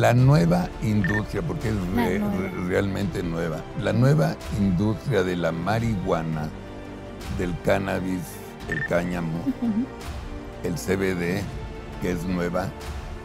la nueva industria, porque es realmente nueva, la nueva industria de la marihuana, del cannabis, el cáñamo, el CBD, que es nueva,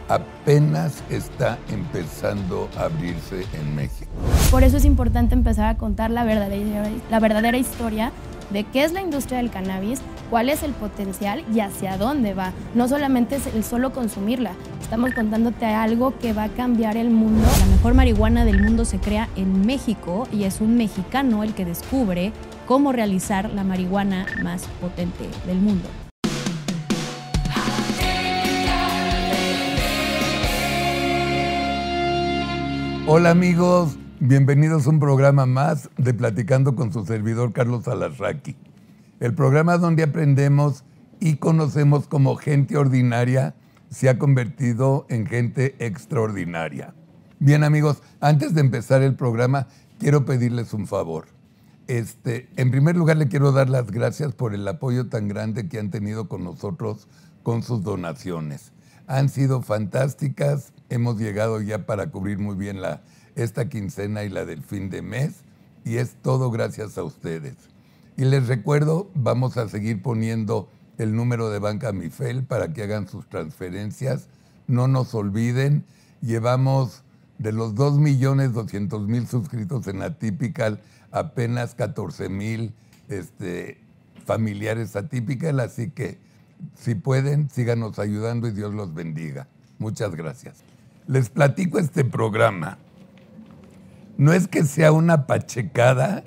apenas está empezando a abrirse en México. Por eso es importante empezar a contar la la verdadera historia de qué es la industria del cannabis, cuál es el potencial y hacia dónde va. No solamente es el solo consumirla, estamos contándote algo que va a cambiar el mundo. La mejor marihuana del mundo se crea en México y es un mexicano el que descubre cómo realizar la marihuana más potente del mundo. Hola amigos, Bienvenidos a un programa más de Platicando con su servidor Carlos Alarraqui. El programa donde aprendemos y conocemos como gente ordinaria se ha convertido en gente extraordinaria. Bien amigos, antes de empezar el programa, quiero pedirles un favor. Este, en primer lugar, le quiero dar las gracias por el apoyo tan grande que han tenido con nosotros con sus donaciones. Han sido fantásticas, hemos llegado ya para cubrir muy bien la, esta quincena y la del fin de mes. Y es todo gracias a ustedes. Y les recuerdo, vamos a seguir poniendo el número de Banca Mifel para que hagan sus transferencias. No nos olviden, llevamos de los 2.200.000 suscritos en Atypical, apenas 14.000 este, familiares Atypical, así que si pueden, síganos ayudando y Dios los bendiga. Muchas gracias. Les platico este programa no es que sea una pachecada,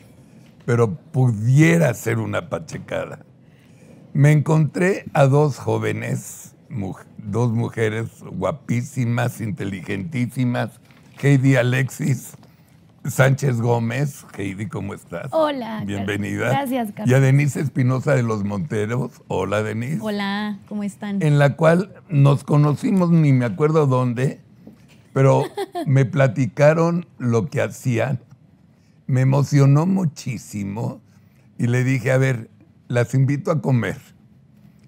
pero pudiera ser una pachecada. Me encontré a dos jóvenes, dos mujeres guapísimas, inteligentísimas, Heidi Alexis, Sánchez Gómez. Heidi, ¿cómo estás? Hola. Bienvenida. Gracias, Carlos. Y a Denise Espinosa de Los Monteros. Hola, Denise. Hola, ¿cómo están? En la cual nos conocimos, ni me acuerdo dónde, pero me platicaron lo que hacían, me emocionó muchísimo y le dije, a ver, las invito a comer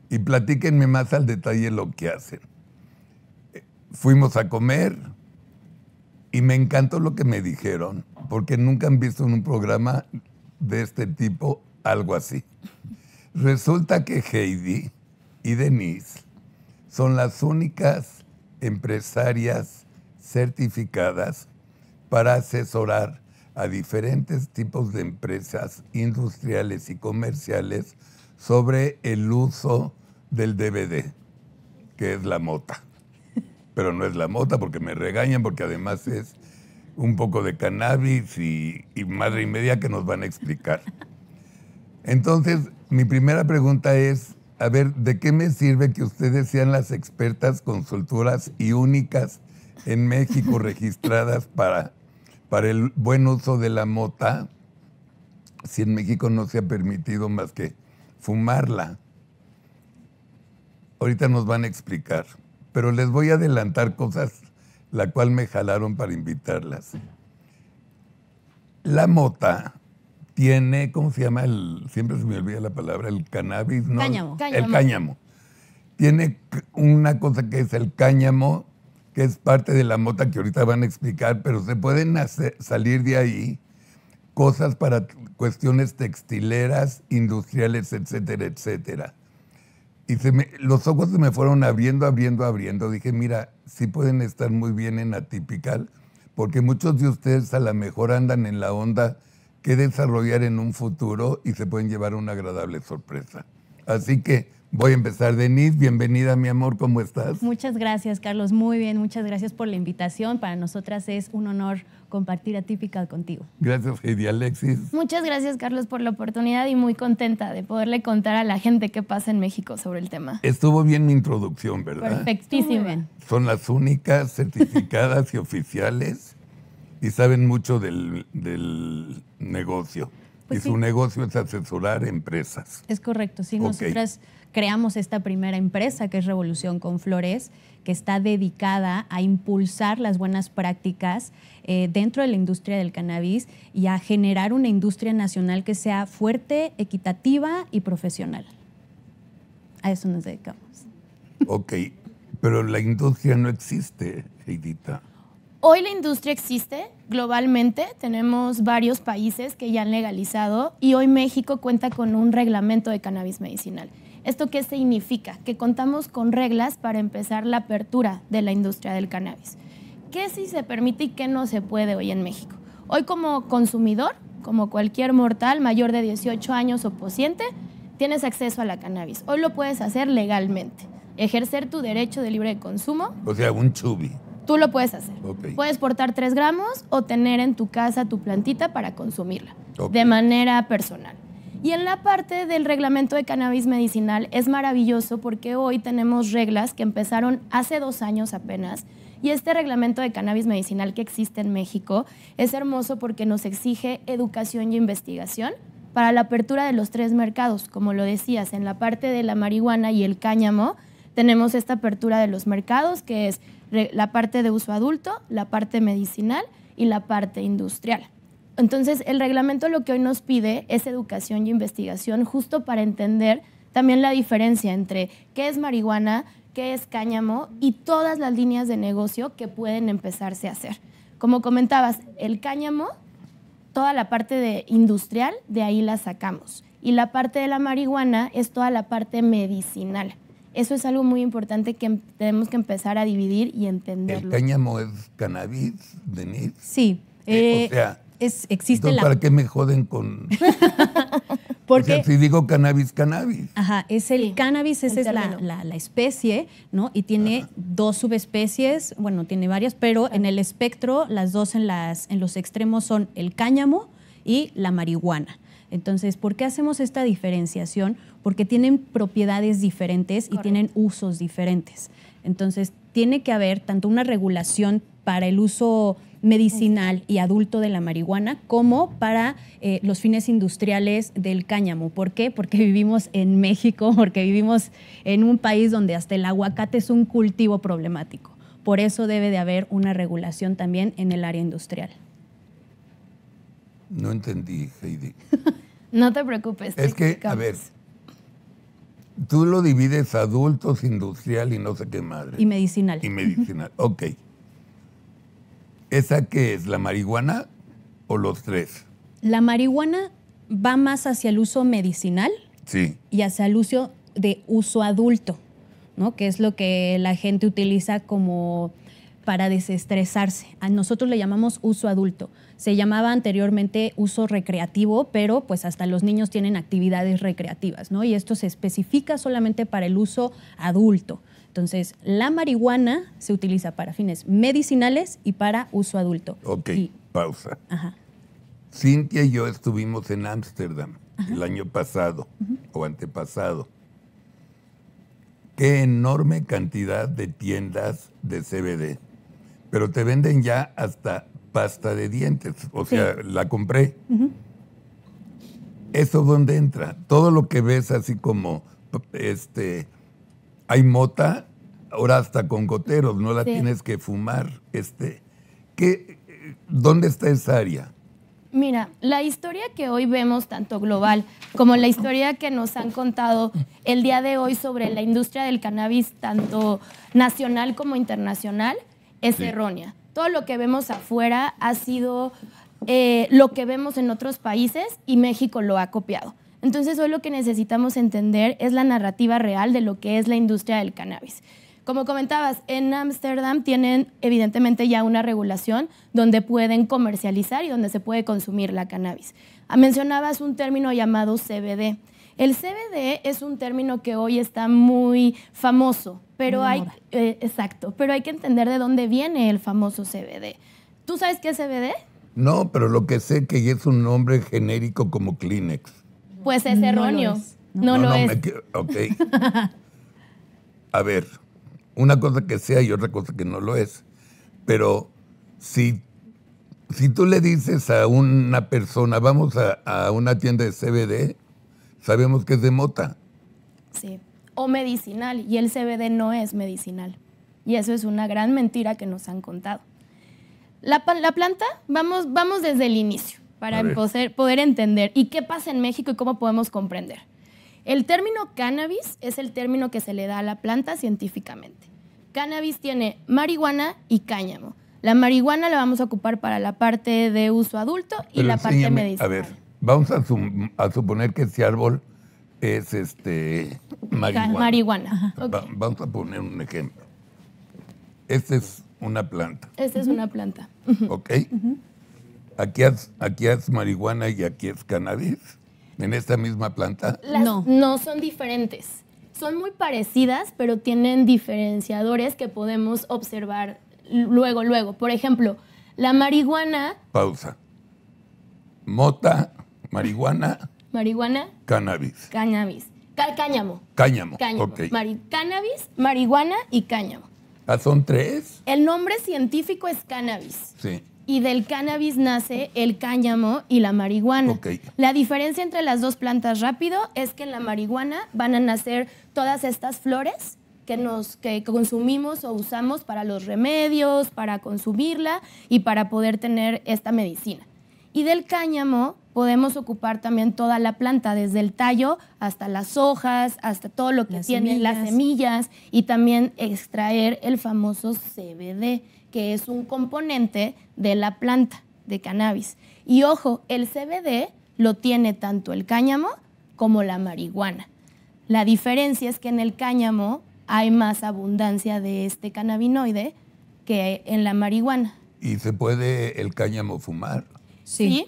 y platíquenme más al detalle lo que hacen. Eh, fuimos a comer y me encantó lo que me dijeron, porque nunca han visto en un programa de este tipo algo así. Resulta que Heidi y Denise son las únicas empresarias certificadas para asesorar a diferentes tipos de empresas industriales y comerciales sobre el uso del DVD, que es la mota. Pero no es la mota porque me regañan, porque además es un poco de cannabis y, madre y media que nos van a explicar. Entonces, mi primera pregunta es, a ver, ¿de qué me sirve que ustedes sean las expertas, consultoras y únicas en México registradas para, para el buen uso de la mota, si en México no se ha permitido más que fumarla. Ahorita nos van a explicar, pero les voy a adelantar cosas la cual me jalaron para invitarlas. La mota tiene, ¿cómo se llama? El, siempre se me olvida la palabra, el cannabis, ¿no? Cáñamo. cáñamo. El cáñamo. Tiene una cosa que es el cáñamo que es parte de la mota que ahorita van a explicar, pero se pueden salir de ahí cosas para cuestiones textileras, industriales, etcétera, etcétera. Y se me, los ojos se me fueron abriendo, abriendo, abriendo. Dije, mira, sí pueden estar muy bien en atípical, porque muchos de ustedes a lo mejor andan en la onda que desarrollar en un futuro y se pueden llevar una agradable sorpresa. Así que Voy a empezar, Denise. Bienvenida, mi amor, ¿cómo estás? Muchas gracias, Carlos. Muy bien, muchas gracias por la invitación. Para nosotras es un honor compartir atípica contigo. Gracias, Heidi Alexis. Muchas gracias, Carlos, por la oportunidad y muy contenta de poderle contar a la gente qué pasa en México sobre el tema. Estuvo bien mi introducción, ¿verdad? Perfectísima. Son las únicas certificadas y oficiales y saben mucho del, negocio. Pues y su negocio es asesorar empresas. Es correcto, sí, nosotras creamos esta primera empresa que es Revolución con Flores, que está dedicada a impulsar las buenas prácticas eh, dentro de la industria del cannabis y a generar una industria nacional que sea fuerte, equitativa y profesional. A eso nos dedicamos. Ok, pero la industria no existe, Edita. Hoy la industria existe globalmente, tenemos varios países que ya han legalizado y hoy México cuenta con un reglamento de cannabis medicinal. ¿Esto qué significa? Que contamos con reglas para empezar la apertura de la industria del cannabis. ¿Qué sí se permite y qué no se puede hoy en México? Hoy como consumidor, como cualquier mortal mayor de 18 años o paciente, tienes acceso a la cannabis. Hoy lo puedes hacer legalmente. Ejercer tu derecho de libre consumo. O sea, un chubi. Tú lo puedes hacer. Puedes portar tres gramos o tener en tu casa tu plantita para consumirla de manera personal. Y en la parte del reglamento de cannabis medicinal es maravilloso porque hoy tenemos reglas que empezaron hace dos años apenas. Y este reglamento de cannabis medicinal que existe en México es hermoso porque nos exige educación y investigación para la apertura de los tres mercados. Como lo decías, en la parte de la marihuana y el cáñamo, tenemos esta apertura de los mercados, que es la parte de uso adulto, la parte medicinal y la parte industrial. Entonces, el reglamento lo que hoy nos pide es educación y investigación justo para entender también la diferencia entre qué es marihuana, qué es cáñamo y todas las líneas de negocio que pueden empezarse a hacer. Como comentabas, el cáñamo, toda la parte de industrial, de ahí la sacamos. Y la parte de la marihuana es toda la parte medicinal. Eso es algo muy importante que em, tenemos que empezar a dividir y entender. ¿El cáñamo es cannabis, Denise? Sí. Eh, o eh, sea, es, existe ¿Para qué me joden con...? Porque, si digo cannabis, cannabis. Ajá, es el cannabis, esa es la, especie, ¿no? Y tiene dos subespecies, bueno, tiene varias, pero en el espectro las dos en, las, en los extremos son el cáñamo y la marihuana. Entonces, ¿por qué hacemos esta diferenciación? Porque tienen propiedades diferentes y tienen usos diferentes. Entonces, tiene que haber tanto una regulación para el uso medicinal y adulto de la marihuana como para eh, los fines industriales del cáñamo. ¿Por qué? Porque vivimos en México, porque vivimos en un país donde hasta el aguacate es un cultivo problemático. Por eso debe de haber una regulación también en el área industrial. No entendí, Heidi. no te preocupes. es que, a ver, tú lo divides adultos, industrial y no sé qué madre. Y medicinal. Y medicinal, ok. ¿Esa qué es? ¿La marihuana o los tres? La marihuana va más hacia el uso medicinal sí. y hacia el uso de uso adulto, ¿no? Que es lo que la gente utiliza como para desestresarse. A nosotros le llamamos uso adulto. Se llamaba anteriormente uso recreativo, pero pues hasta los niños tienen actividades recreativas, ¿no? Y esto se especifica solamente para el uso adulto. Entonces, la marihuana se utiliza para fines medicinales y para uso adulto. Ok, pausa. Ajá. Cintia y yo estuvimos en Ámsterdam el año pasado o antepasado. Qué enorme cantidad de tiendas de CBD. Pero te venden ya hasta pasta de dientes. O sea, la compré. Eso es ¿Eso dónde entra? Todo lo que ves así como este hay mota, ahora hasta con goteros, no la tienes que fumar. Este, ¿qué, ¿Dónde está esa área? Mira, la historia que hoy vemos, tanto global como la historia que nos han contado el día de hoy sobre la industria del cannabis, tanto nacional como internacional, es errónea. Todo lo que vemos afuera ha sido eh, lo que vemos en otros países y México lo ha copiado. Entonces hoy lo que necesitamos entender es la narrativa real de lo que es la industria del cannabis. Como comentabas, en Ámsterdam tienen evidentemente ya una regulación donde pueden comercializar y donde se puede consumir la cannabis. Ah, mencionabas un término llamado CBD. El CBD es un término que hoy está muy famoso, pero hay, eh, exacto, pero hay que entender de dónde viene el famoso CBD. ¿Tú sabes qué es CBD? No, pero lo que sé que es un nombre genérico como Kleenex. Pues es erróneo. No lo es. No, ok. A ver, una cosa que sea y otra cosa que no lo es. Pero si, si tú le dices a una persona, vamos a, una tienda de CBD, sabemos que es de mota. Sí. O medicinal. Y el CBD no es medicinal. Y eso es una gran mentira que nos han contado. La, la planta, vamos, vamos desde el inicio para poder, entender y qué pasa en México y cómo podemos comprender. El término cannabis es el término que se le da a la planta científicamente. Cannabis tiene marihuana y cáñamo. La marihuana la vamos a ocupar para la parte de uso adulto y la parte medicinal. A ver, vamos a, suponer que este árbol es este marihuana. marihuana. vamos a poner un ejemplo. Esta es una planta. Esta es una planta. ¿Ok? aquí es aquí es marihuana y aquí es cannabis? ¿En esta misma planta? no. No, son diferentes. Son muy parecidas, pero tienen diferenciadores que podemos observar luego, luego. Por ejemplo, la marihuana... Pausa. Mota, marihuana... Marihuana. Cannabis. Cannabis. cáñamo. Cáñamo. cáñamo. cannabis, marihuana y cáñamo. ¿Ah, son tres? El nombre científico es cannabis. Sí y del cannabis nace el cáñamo y la marihuana. La diferencia entre las dos plantas rápido es que en la marihuana van a nacer todas estas flores que nos que consumimos o usamos para los remedios, para consumirla y para poder tener esta medicina. Y del cáñamo podemos ocupar también toda la planta, desde el tallo hasta las hojas, hasta todo lo que tienen las semillas y también extraer el famoso CBD, que es un componente de la planta de cannabis. Y ojo, el CBD lo tiene tanto el cáñamo como la marihuana. La diferencia es que en el cáñamo hay más abundancia de este cannabinoide que en la marihuana. ¿Y se puede el cáñamo fumar? Sí.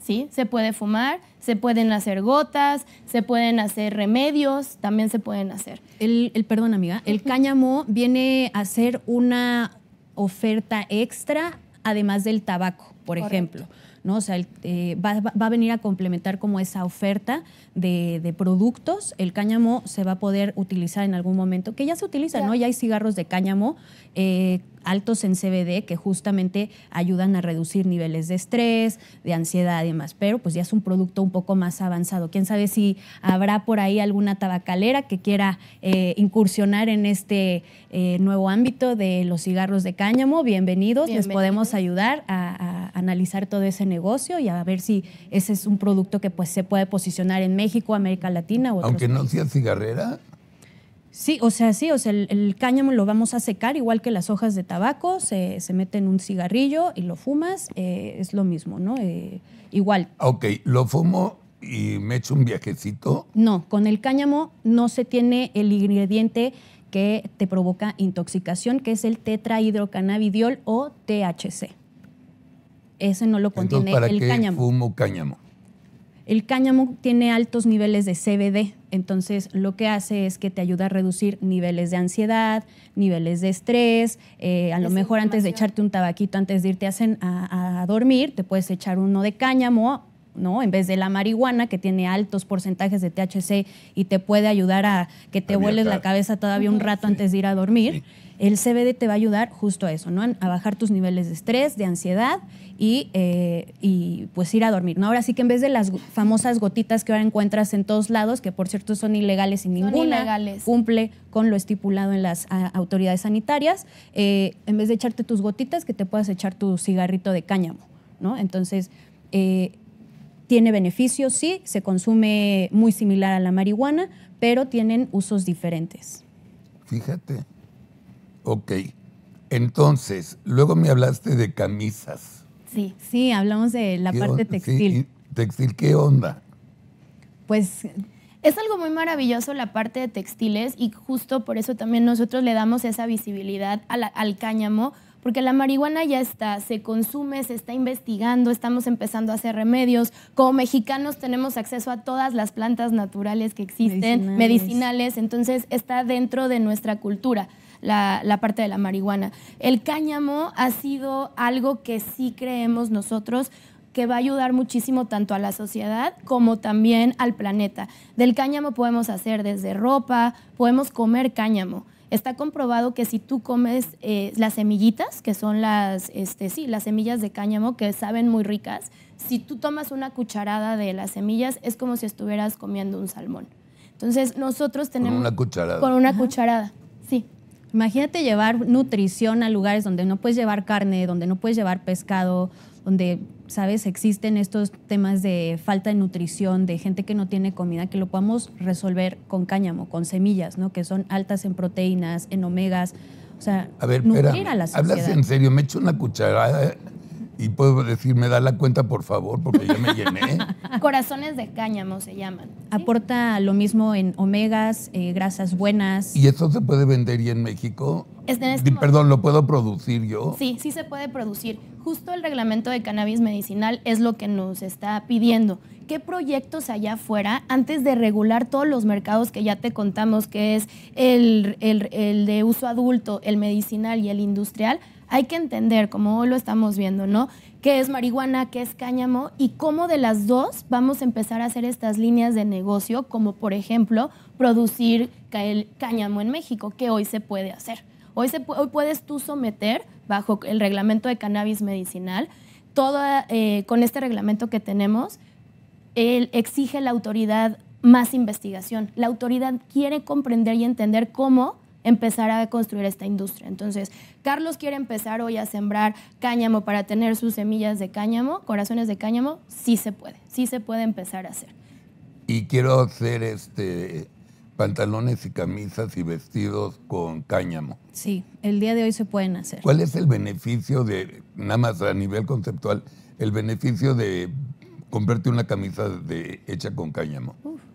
sí. se puede fumar, se pueden hacer gotas, se pueden hacer remedios, también se pueden hacer. El, perdón, amiga, el cáñamo viene a ser una oferta extra, además del tabaco, por ejemplo. ¿no? O sea, eh, va, a venir a complementar como esa oferta de, productos. El cáñamo se va a poder utilizar en algún momento, que ya se utiliza, ¿no? Ya hay cigarros de cáñamo eh, altos en CBD que justamente ayudan a reducir niveles de estrés, de ansiedad y demás, pero pues ya es un producto un poco más avanzado. ¿Quién sabe si habrá por ahí alguna tabacalera que quiera eh, incursionar en este eh, nuevo ámbito de los cigarros de cáñamo? Bienvenidos, les podemos ayudar a, analizar todo ese negocio y a ver si ese es un producto que pues se puede posicionar en México, América Latina o Aunque no sea cigarrera, Sí, o sea, sí, o sea, el, cáñamo lo vamos a secar igual que las hojas de tabaco, se, se mete en un cigarrillo y lo fumas, eh, es lo mismo, ¿no? Eh, igual. Ok, lo fumo y me echo un viajecito. No, con el cáñamo no se tiene el ingrediente que te provoca intoxicación, que es el tetrahidrocannabidiol o THC. Ese no lo contiene Entonces, ¿para el qué Fumo cáñamo. El cáñamo tiene altos niveles de CBD, entonces lo que hace es que te ayuda a reducir niveles de ansiedad, niveles de estrés, eh, a lo mejor antes de echarte un tabaquito, antes de irte a, dormir, te puedes echar uno de cáñamo ¿no? En vez de la marihuana, que tiene altos porcentajes de THC y te puede ayudar a que te la cabeza todavía un rato antes de ir a dormir. El CBD te va a ayudar justo a eso, ¿no? A bajar tus niveles de estrés, de ansiedad eh, y, pues ir a dormir, ¿no? Ahora sí que en vez de las famosas gotitas que ahora encuentras en todos lados, que por cierto son ilegales y ninguna cumple con lo estipulado en las autoridades sanitarias, eh, en vez de echarte tus gotitas, que te puedas echar tu cigarrito de cáñamo, ¿no? Entonces, eh, tiene beneficios, sí, se consume muy similar a la marihuana, pero tienen usos diferentes. Fíjate, Ok. Entonces, luego me hablaste de camisas. Sí, sí, hablamos de la parte textil. textil, ¿qué onda? Pues es algo muy maravilloso la parte de textiles y justo por eso también nosotros le damos esa visibilidad al, cáñamo, porque la marihuana ya está, se consume, se está investigando, estamos empezando a hacer remedios. Como mexicanos tenemos acceso a todas las plantas naturales que existen, medicinales entonces está dentro de nuestra cultura la, parte de la marihuana. El cáñamo ha sido algo que sí creemos nosotros que va a ayudar muchísimo tanto a la sociedad como también al planeta. Del cáñamo podemos hacer desde ropa, podemos comer cáñamo. Está comprobado que si tú comes eh, las semillitas, que son las, este, sí, las semillas de cáñamo, que saben muy ricas, si tú tomas una cucharada de las semillas, es como si estuvieras comiendo un salmón. Entonces nosotros tenemos... Con una cucharada. Con una cucharada. Imagínate llevar nutrición a lugares donde no puedes llevar carne, donde no puedes llevar pescado, donde, sabes, existen estos temas de falta de nutrición, de gente que no tiene comida, que lo podamos resolver con cáñamo, con semillas, ¿no? Que son altas en proteínas, en omegas. O sea, a ver, Hablas en serio, me echo una cucharada y puedo decir, me da la cuenta, por favor, porque ya me llené. Corazones de cáñamo se llaman. Aporta lo mismo en omegas, eh, grasas buenas. ¿Y eso se puede vender y en México? Este perdón, ¿lo puedo producir yo? Sí, sí se puede producir. Justo el reglamento de cannabis medicinal es lo que nos está pidiendo. ¿Qué proyectos allá afuera, antes de regular todos los mercados que ya te contamos, que es el, el de uso adulto, el medicinal y el industrial, hay que entender, como hoy lo estamos viendo, ¿no? ¿Qué es marihuana? ¿Qué es cáñamo? Y cómo de las dos vamos a empezar a hacer estas líneas de negocio, como por ejemplo producir el cáñamo en México, que hoy se puede hacer. Hoy, se, puedes tú someter, bajo el reglamento de cannabis medicinal, eh, con este reglamento que tenemos, él exige la autoridad más investigación. La autoridad quiere comprender y entender cómo empezar a construir esta industria. Entonces, Carlos quiere empezar hoy a sembrar cáñamo para tener sus semillas de cáñamo, corazones de cáñamo, sí se puede, sí se puede empezar a hacer. Y quiero hacer este pantalones y camisas y vestidos con cáñamo. Sí, el día de hoy se pueden hacer. ¿Cuál es el beneficio de, nada más a nivel conceptual, el beneficio de comprarte una camisa de, hecha con cáñamo?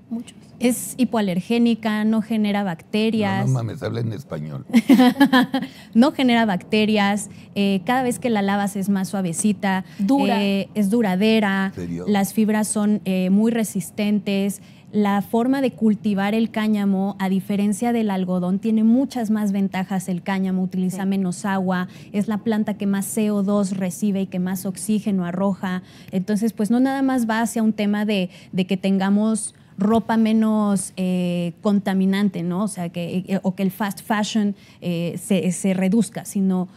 Muchos. Es hipoalergénica, no genera bacterias. No, mames, habla en español. no genera bacterias. Eh, cada vez que la lavas es más suavecita. Dura. Eh, es duradera. Las fibras son eh, muy resistentes. La forma de cultivar el cáñamo, a diferencia del algodón, tiene muchas más ventajas el cáñamo, utiliza menos agua, es la planta que más CO2 recibe y que más oxígeno arroja. Entonces, pues no nada más va hacia un tema de que tengamos ropa menos eh, contaminante, ¿no? O sea, que, eh, o que el fast fashion eh, se, se, reduzca, sino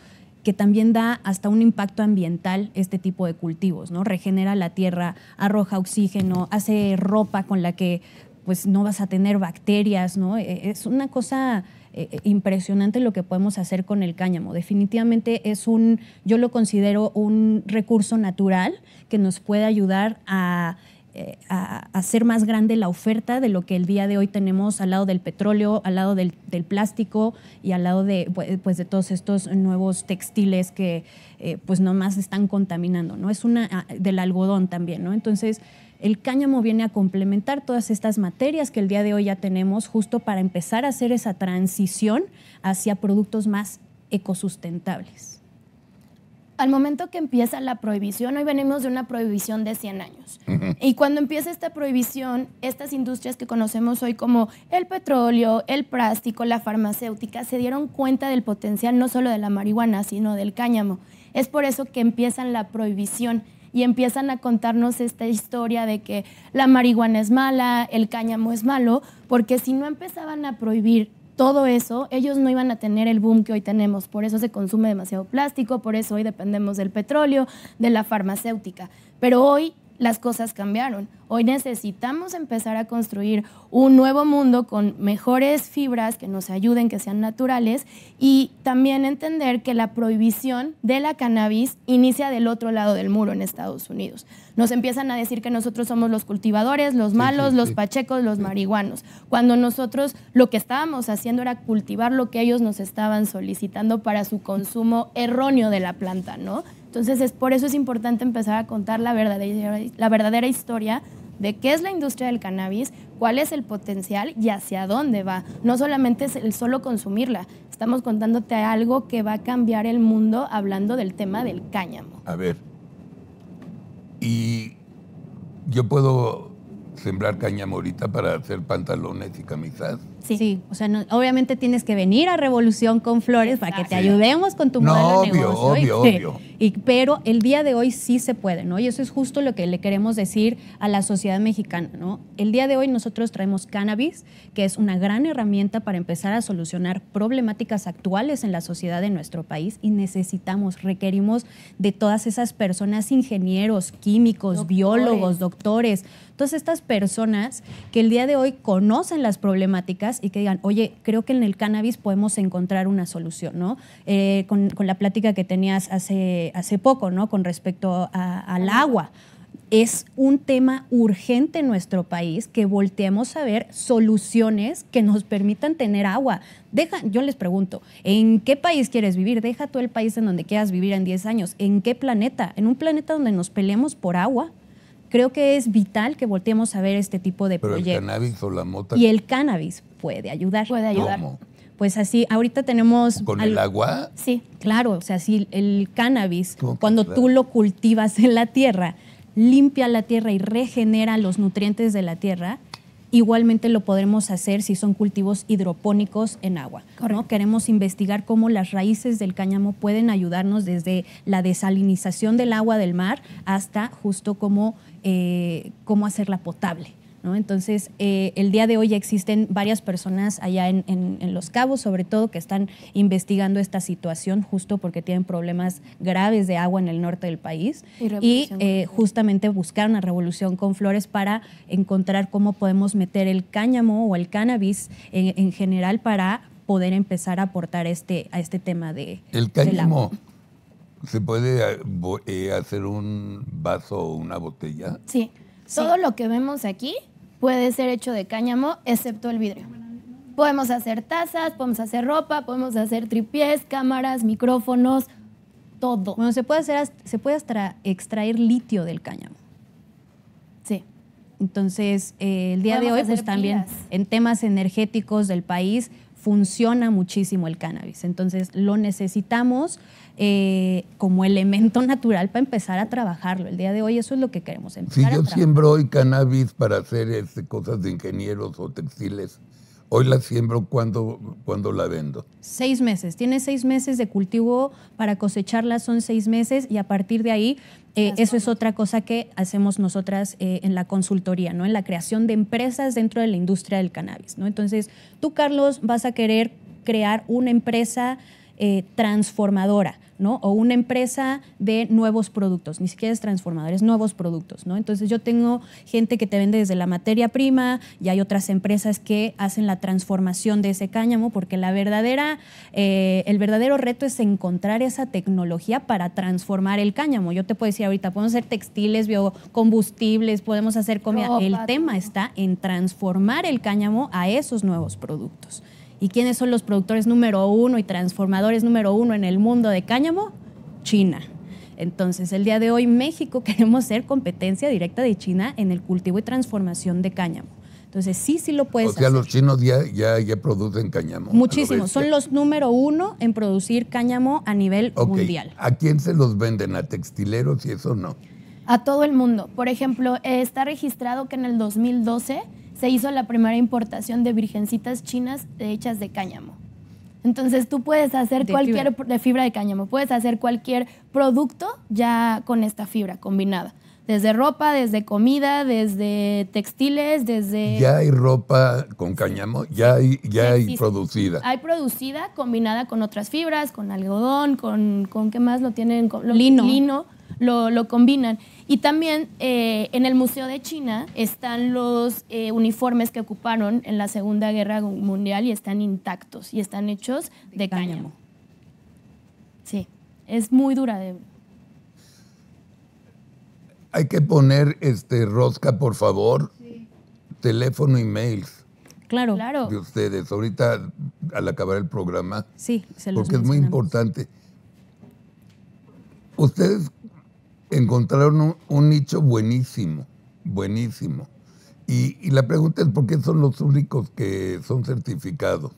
que también da hasta un impacto ambiental este tipo de cultivos, ¿no? Regenera la tierra, arroja oxígeno, hace ropa con la que pues no vas a tener bacterias, ¿no? Es una cosa impresionante lo que podemos hacer con el cáñamo. Definitivamente es un, yo lo considero un recurso natural que nos puede ayudar a eh, a hacer más grande la oferta de lo que el día de hoy tenemos al lado del petróleo, al lado del, plástico y al lado pues, pues, de, todos estos nuevos textiles que eh, pues nomás están contaminando, ¿no? Es una ah, del algodón también, ¿no? Entonces, el cáñamo viene a complementar todas estas materias que el día de hoy ya tenemos justo para empezar a hacer esa transición hacia productos más ecosustentables al momento que empieza la prohibición, hoy venimos de una prohibición de 100 años. Y cuando empieza esta prohibición, estas industrias que conocemos hoy como el petróleo, el plástico, la farmacéutica, se dieron cuenta del potencial no solo de la marihuana, sino del cáñamo. Es por eso que empiezan la prohibición y empiezan a contarnos esta historia de que la marihuana es mala, el cáñamo es malo, porque si no empezaban a prohibir todo eso, ellos no iban a tener el boom que hoy tenemos. Por eso se consume demasiado plástico, por eso hoy dependemos del petróleo, de la farmacéutica. Pero hoy las cosas cambiaron. Hoy necesitamos empezar a construir un nuevo mundo con mejores fibras que nos ayuden, que sean naturales y también entender que la prohibición de la cannabis inicia del otro lado del muro en Estados Unidos. Nos empiezan a decir que nosotros somos los cultivadores, los malos, los pachecos, los marihuanos, cuando nosotros lo que estábamos haciendo era cultivar lo que ellos nos estaban solicitando para su consumo erróneo de la planta, ¿no? Entonces, es, por eso es importante empezar a contar la verdadera, historia de qué es la industria del cannabis, cuál es el potencial y hacia dónde va. No solamente es el solo consumirla, estamos contándote algo que va a cambiar el mundo hablando del tema del cáñamo. A ver, y yo puedo sembrar cáñamo ahorita para hacer pantalones y camisas. Sí, o sea, obviamente tienes que venir a Revolución con Flores para que te ayudemos con tu modelo Obvio, obvio, obvio pero el día de hoy sí se puede, ¿no? Y eso es justo lo que le queremos decir a la sociedad mexicana, ¿no? El día de hoy nosotros traemos cannabis, que es una gran herramienta para empezar a solucionar problemáticas actuales en la sociedad de nuestro país y necesitamos, requerimos de todas esas personas, ingenieros, químicos, biólogos, doctores, todas estas personas que el día de hoy conocen las problemáticas y que digan, oye, creo que en el cannabis podemos encontrar una solución, ¿no? Eh, con, con la plática que tenías hace hace, poco, ¿no? Con respecto al agua. Es un tema urgente en nuestro país que volteemos a ver soluciones que nos permitan tener agua. Deja, yo les pregunto, ¿en qué país quieres vivir? Deja tú el país en donde quieras vivir en 10 años. ¿En qué planeta? ¿En un planeta donde nos peleemos por agua? creo que es vital que volteemos a ver este tipo de Pero El cannabis o la mota. Y el cannabis puede ayudar. Puede ayudar pues así, ahorita tenemos... ¿Con el agua? Sí, claro, o sea, si el cannabis, cuando tú lo cultivas en la tierra, limpia la tierra y regenera los nutrientes de la tierra, igualmente lo podremos hacer si son cultivos hidropónicos en agua. ¿no? Queremos investigar cómo las raíces del cáñamo pueden ayudarnos desde la desalinización del agua del mar hasta justo cómo eh, hacerla potable. Entonces, eh, el día de hoy existen varias personas allá en, Los Cabos, sobre todo, que están investigando esta situación justo porque tienen problemas graves de agua en el norte del país. Y, eh, justamente buscar una Revolución con Flores para encontrar cómo podemos meter el cáñamo o el cannabis en, general para poder empezar a aportar este, a este tema de... El cáñamo. ¿Se puede eh, hacer un vaso o una botella? Sí. Todo lo que vemos aquí puede ser hecho de cáñamo, excepto el vidrio. Podemos hacer tazas, podemos hacer ropa, podemos hacer tripiés, cámaras, micrófonos, todo. Bueno, se puede, hacer, se puede extraer litio del cáñamo. Sí. Entonces, eh, el día de hoy, pues también en temas energéticos del país, funciona muchísimo el cannabis. Entonces, lo necesitamos eh, como elemento natural para empezar a trabajarlo. El día de hoy eso es lo que queremos empezar. Si yo siembro hoy cannabis para hacer este, cosas de ingenieros o textiles, Hoy la siembro cuando, cuando la vendo. Seis meses. Tiene seis meses de cultivo para cosecharla, son seis meses y a partir de ahí, eh, eso es otra cosa que hacemos nosotras eh, en la consultoría, ¿no? en la creación de empresas dentro de la industria del cannabis. Entonces, tú, Carlos, vas a querer crear una empresa transformadora o una empresa de nuevos productos, ni siquiera es transformadores, nuevos productos, ¿no? Entonces yo tengo gente que te vende desde la materia prima y hay otras empresas que hacen la transformación de ese cáñamo porque la verdadera, eh, el verdadero reto es encontrar esa tecnología para transformar el cáñamo. Yo te puedo decir ahorita, podemos hacer textiles, biocombustibles, podemos hacer comida. el tema está en transformar el cáñamo a esos nuevos productos. ¿Y quiénes son los productores número uno y transformadores número uno en el mundo de cáñamo? China. Entonces, el día de hoy México queremos ser competencia directa de China en el cultivo y transformación de cáñamo. Entonces, sí, sí lo puedes O sea, los chinos ya, ya, producen cáñamo. Muchísimo. Son los número uno en producir cáñamo a nivel mundial. ¿A quién se los venden? ¿A textileros y eso no? A todo el mundo. Por ejemplo, eh, está registrado que en el 2012 se hizo la primera importación de virgencitas chinas hechas de cáñamo. Entonces tú puedes hacer cualquier de fibra de cáñamo, puedes hacer cualquier producto ya con esta fibra combinada. Desde ropa, desde comida, desde textiles, desde... Ya hay ropa con cáñamo, ya hay, ya hay producida. Hay producida combinada con otras fibras, con algodón, con, con qué más lo tienen, con, lo, lino. lino, lo, lo combinan. Y también eh, en el Museo de China están los eh, uniformes que ocuparon en la Segunda Guerra Mundial y están intactos y están hechos de, cáñamo. Sí, es muy duradero. Hay que poner este rosca, por favor, teléfono y mails. Claro. claro. De ustedes, ahorita al acabar el programa. Sí, se los Porque es muy importante. Ustedes encontraron un, nicho buenísimo, buenísimo. Y, la pregunta es por qué son los únicos que son certificados.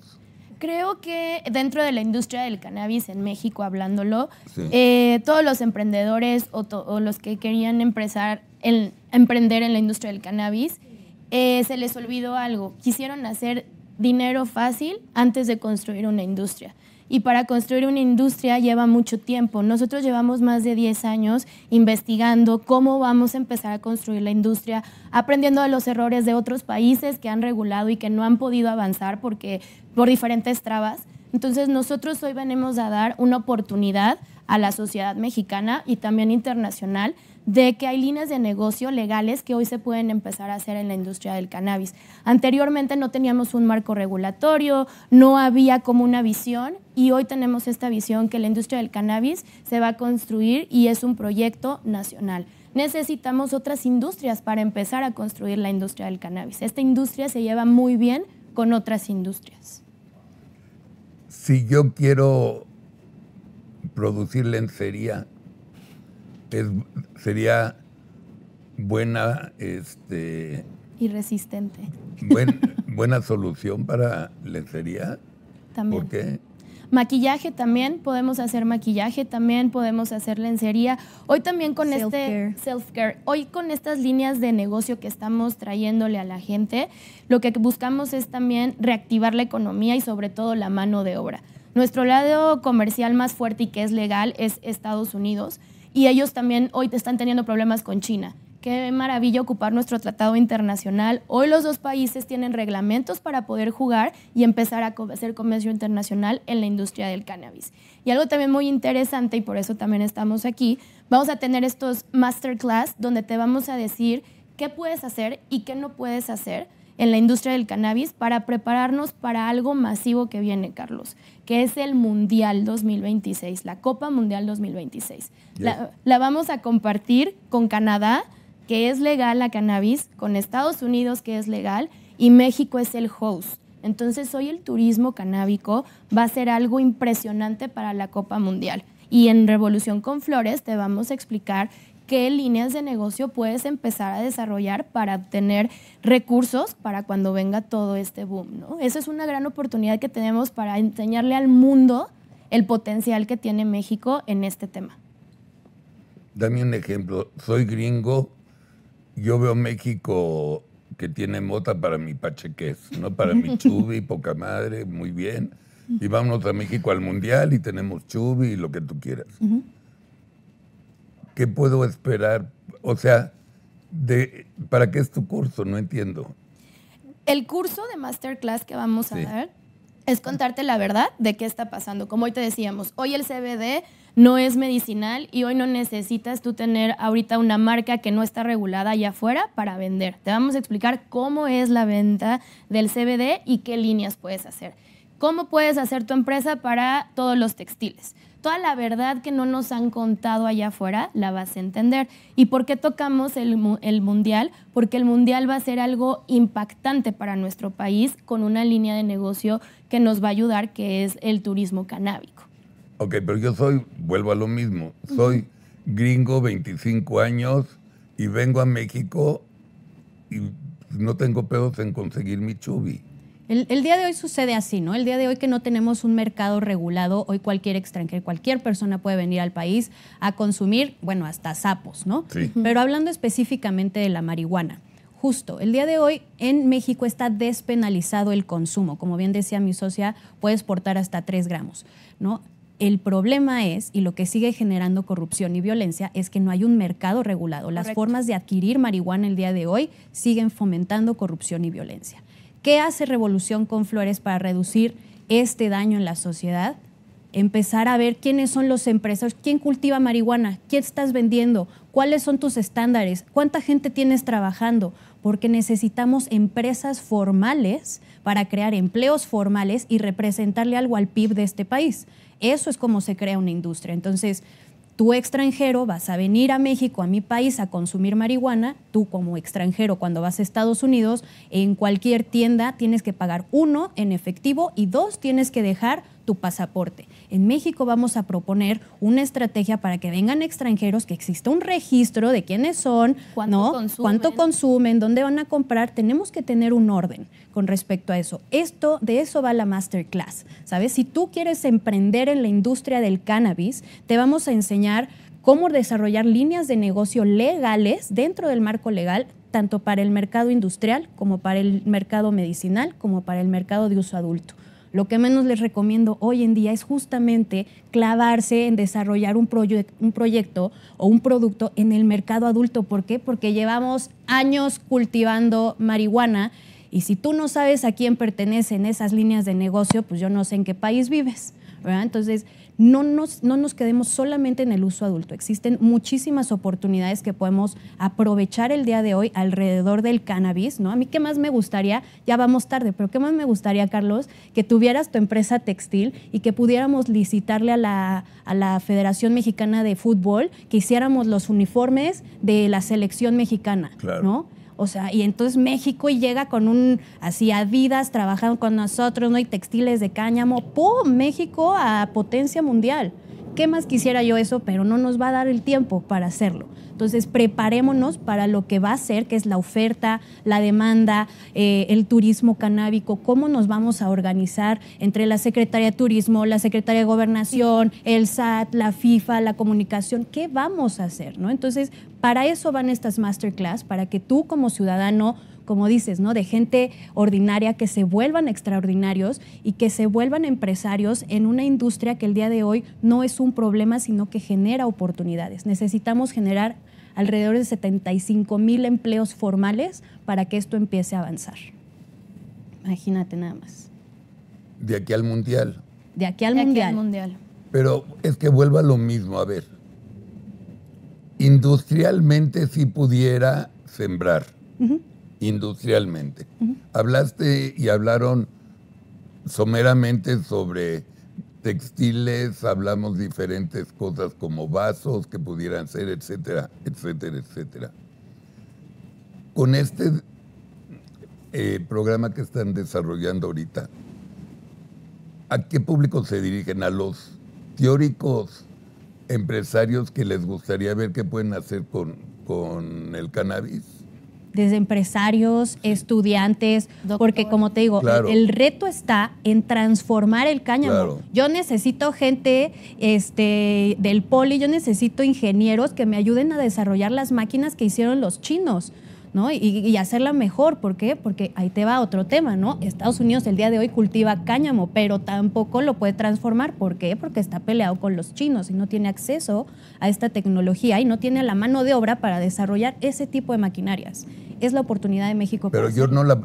Creo que dentro de la industria del cannabis en México, hablándolo, eh, todos los emprendedores o, los que querían empezar emprender en la industria del cannabis, eh, se les olvidó algo. Quisieron hacer dinero fácil antes de construir una industria y para construir una industria lleva mucho tiempo. Nosotros llevamos más de 10 años investigando cómo vamos a empezar a construir la industria, aprendiendo de los errores de otros países que han regulado y que no han podido avanzar porque por diferentes trabas. Entonces nosotros hoy venimos a dar una oportunidad a la sociedad mexicana y también internacional de que hay líneas de negocio legales que hoy se pueden empezar a hacer en la industria del cannabis. Anteriormente no teníamos un marco regulatorio, no había como una visión y hoy tenemos esta visión que la industria del cannabis se va a construir y es un proyecto nacional. Necesitamos otras industrias para empezar a construir la industria del cannabis. Esta industria se lleva muy bien con otras industrias. Si yo quiero producir lencería, es sería buena este y resistente. buena solución para lencería. También. ¿Por qué? Maquillaje también, podemos hacer maquillaje, también podemos hacer lencería. Hoy también con este self-care, hoy con estas líneas de negocio que estamos trayéndole a la gente, lo que buscamos es también reactivar la economía y sobre todo la mano de obra. Nuestro lado comercial más fuerte y que es legal es Estados Unidos y ellos también hoy te están teniendo problemas con China. Qué maravilla ocupar nuestro tratado internacional. Hoy los dos países tienen reglamentos para poder jugar y empezar a hacer comercio internacional en la industria del cannabis. Y algo también muy interesante, y por eso también estamos aquí, vamos a tener estos masterclass donde te vamos a decir qué puedes hacer y qué no puedes hacer en la industria del cannabis para prepararnos para algo masivo que viene, Carlos, que es el Mundial 2026, la Copa Mundial 2026. La, la, vamos a compartir con Canadá, que es legal la cannabis, con Estados Unidos, que es legal, y México es el host. Entonces hoy el turismo canábico va a ser algo impresionante para la Copa Mundial. Y en Revolución con Flores te vamos a explicar qué líneas de negocio puedes empezar a desarrollar para obtener recursos para cuando venga todo este boom. ¿no? Esa es una gran oportunidad que tenemos para enseñarle al mundo el potencial que tiene México en este tema. Dame un ejemplo. Soy gringo, yo veo México que tiene mota para mi pachequés, ¿no? Para mi chubi, poca madre, muy bien. Y vámonos a México al mundial y tenemos chubi y lo que tú quieras. ¿Qué puedo esperar? O sea, de, ¿para qué es tu curso? No entiendo. El curso de masterclass que vamos a dar es contarte la verdad de qué está pasando. Como hoy te decíamos, hoy el CBD no es medicinal y hoy no necesitas tú tener ahorita una marca que no está regulada allá afuera para vender. Te vamos a explicar cómo es la venta del CBD y qué líneas puedes hacer. ¿Cómo puedes hacer tu empresa para todos los textiles? toda la verdad que no nos han contado allá afuera la vas a entender. ¿Y por qué tocamos el, el, Mundial? Porque el Mundial va a ser algo impactante para nuestro país con una línea de negocio que nos va a ayudar, que es el turismo canábico. Ok, pero yo soy, vuelvo a lo mismo, soy gringo, 25 años, y vengo a México y no tengo pedos en conseguir mi chubi. El, día de hoy sucede así, ¿no? El día de hoy que no tenemos un mercado regulado, hoy cualquier extranjero, cualquier persona puede venir al país a consumir, bueno, hasta sapos, ¿no? Pero hablando específicamente de la marihuana, justo, el día de hoy en México está despenalizado el consumo. Como bien decía mi socia, puede portar hasta 3 gramos, ¿no? El problema es, y lo que sigue generando corrupción y violencia, es que no hay un mercado regulado. Las formas de adquirir marihuana el día de hoy siguen fomentando corrupción y violencia. ¿Qué hace Revolución con Flores para reducir este daño en la sociedad? Empezar a ver quiénes son los empresarios, quién cultiva marihuana, quién estás vendiendo, cuáles son tus estándares, cuánta gente tienes trabajando, porque necesitamos empresas formales para crear empleos formales y representarle algo al PIB de este país. Eso es como se crea una industria. Entonces, tú extranjero vas a venir a México, a mi país, a consumir marihuana, tú como extranjero cuando vas a Estados Unidos, en cualquier tienda tienes que pagar uno en efectivo y dos tienes que dejar tu pasaporte. En México vamos a proponer una estrategia para que vengan extranjeros, que exista un registro de quiénes son, ¿Cuánto, consumen? cuánto consumen, dónde van a comprar. Tenemos que tener un orden con respecto a eso. Esto, de eso va la masterclass. ¿Sabes? Si tú quieres emprender en la industria del cannabis, te vamos a enseñar cómo desarrollar líneas de negocio legales dentro del marco legal, tanto para el mercado industrial como para el mercado medicinal, como para el mercado de uso adulto. Lo que menos les recomiendo hoy en día es justamente clavarse en desarrollar un, proyecto o un producto en el mercado adulto. ¿Por qué? Porque llevamos años cultivando marihuana y si tú no sabes a quién pertenecen esas líneas de negocio, pues yo no sé en qué país vives. ¿verdad? Entonces, no nos, quedemos solamente en el uso adulto. Existen muchísimas oportunidades que podemos aprovechar el día de hoy alrededor del cannabis, ¿no? A mí qué más me gustaría, ya vamos tarde, pero qué más me gustaría, Carlos, que tuvieras tu empresa textil y que pudiéramos licitarle a la, a la Federación Mexicana de Fútbol, que hiciéramos los uniformes de la selección mexicana, ¿no? O sea, y entonces México y llega con un, así Adidas trabajando con nosotros, ¿no? Y textiles de cáñamo, ¡pum! México a potencia mundial. ¿Qué más quisiera yo eso? Pero no nos va a dar el tiempo para hacerlo. Entonces, preparémonos para lo que va a ser, que es la oferta, la demanda, eh, el turismo canábico, cómo nos vamos a organizar entre la Secretaría de Turismo, la Secretaría de Gobernación, el SAT, la FIFA, la comunicación, qué vamos a hacer, ¿no? Entonces, para eso van estas masterclass, para que tú como ciudadano como dices, ¿no? De gente ordinaria que se vuelvan extraordinarios y que se vuelvan empresarios en una industria que el día de hoy no es un problema, sino que genera oportunidades. Necesitamos generar alrededor de 75 mil empleos formales para que esto empiece a avanzar. Imagínate nada más. De aquí al mundial. De aquí al, mundial. Aquí al mundial. Pero es que vuelva lo mismo, a ver. Industrialmente si pudiera sembrar industrialmente. Hablaste y hablaron someramente sobre textiles, hablamos diferentes cosas como vasos que pudieran ser, etcétera, etcétera, etcétera. Con este eh, programa que están desarrollando ahorita, ¿a qué público se dirigen? ¿A los teóricos empresarios que les gustaría ver qué pueden hacer con, con el cannabis? desde empresarios, estudiantes, porque como te digo, el, reto está en transformar el cáñamo. Yo necesito gente este, del poli, yo necesito ingenieros que me ayuden a desarrollar las máquinas que hicieron los chinos. ¿no? Y, hacerla mejor. ¿Por qué? Porque ahí te va otro tema, ¿no? Estados Unidos el día de hoy cultiva cáñamo, pero tampoco lo puede transformar. ¿Por qué? Porque está peleado con los chinos y no tiene acceso a esta tecnología y no tiene la mano de obra para desarrollar ese tipo de maquinarias. Es la oportunidad de México. Pero yo no la...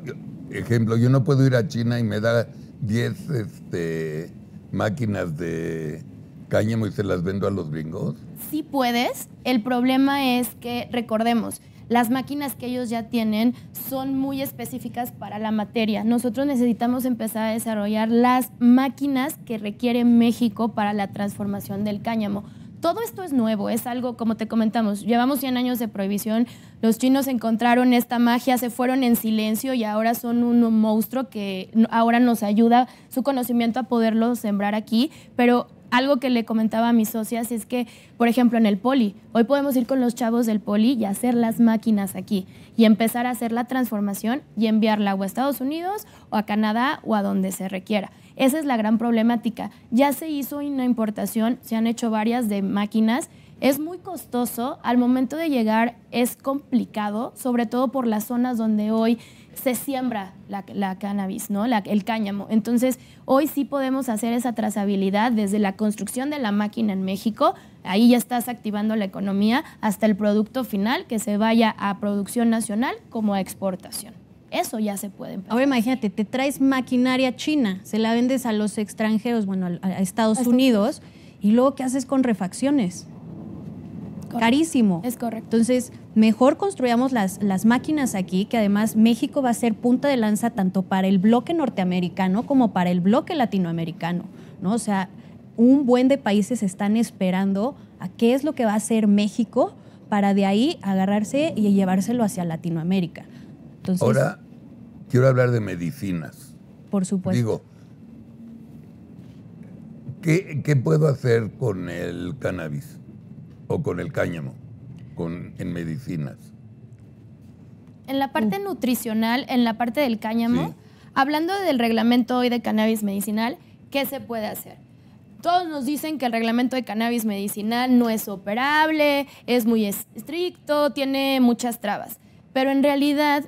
Ejemplo, yo no puedo ir a China y me da 10 este, máquinas de cáñamo y se las vendo a los gringos. Sí puedes. El problema es que, recordemos, las máquinas que ellos ya tienen son muy específicas para la materia. Nosotros necesitamos empezar a desarrollar las máquinas que requiere México para la transformación del cáñamo. Todo esto es nuevo, es algo, como te comentamos, llevamos 100 años de prohibición, los chinos encontraron esta magia, se fueron en silencio y ahora son un monstruo que ahora nos ayuda su conocimiento a poderlo sembrar aquí, pero algo que le comentaba a mis socias es que, por ejemplo, en el poli, hoy podemos ir con los chavos del poli y hacer las máquinas aquí y empezar a hacer la transformación y enviarla o a Estados Unidos o a Canadá o a donde se requiera. Esa es la gran problemática. Ya se hizo una importación, se han hecho varias de máquinas. Es muy costoso, al momento de llegar es complicado, sobre todo por las zonas donde hoy se siembra la, cannabis, ¿no? La, el cáñamo. Entonces, hoy sí podemos hacer esa trazabilidad desde la construcción de la máquina en México, ahí ya estás activando la economía, hasta el producto final que se vaya a producción nacional como a exportación. Eso ya se puede. Empezar. Ahora imagínate, te traes maquinaria china, se la vendes a los extranjeros, bueno, a, Estados, Unidos, Unidos, y luego ¿qué haces con refacciones? carísimo. Es correcto. Entonces, mejor construyamos las, las máquinas aquí, que además México va a ser punta de lanza tanto para el bloque norteamericano como para el bloque latinoamericano, ¿no? O sea, un buen de países están esperando a qué es lo que va a hacer México para de ahí agarrarse y llevárselo hacia Latinoamérica. Entonces, Ahora, quiero hablar de medicinas. Por supuesto. Digo, qué puedo hacer con el cannabis? o con el cáñamo con, en medicinas. En la parte mm. nutricional, en la parte del cáñamo, hablando del reglamento hoy de cannabis medicinal, ¿qué se puede hacer? Todos nos dicen que el reglamento de cannabis medicinal no es operable, es muy estricto, tiene muchas trabas. Pero en realidad,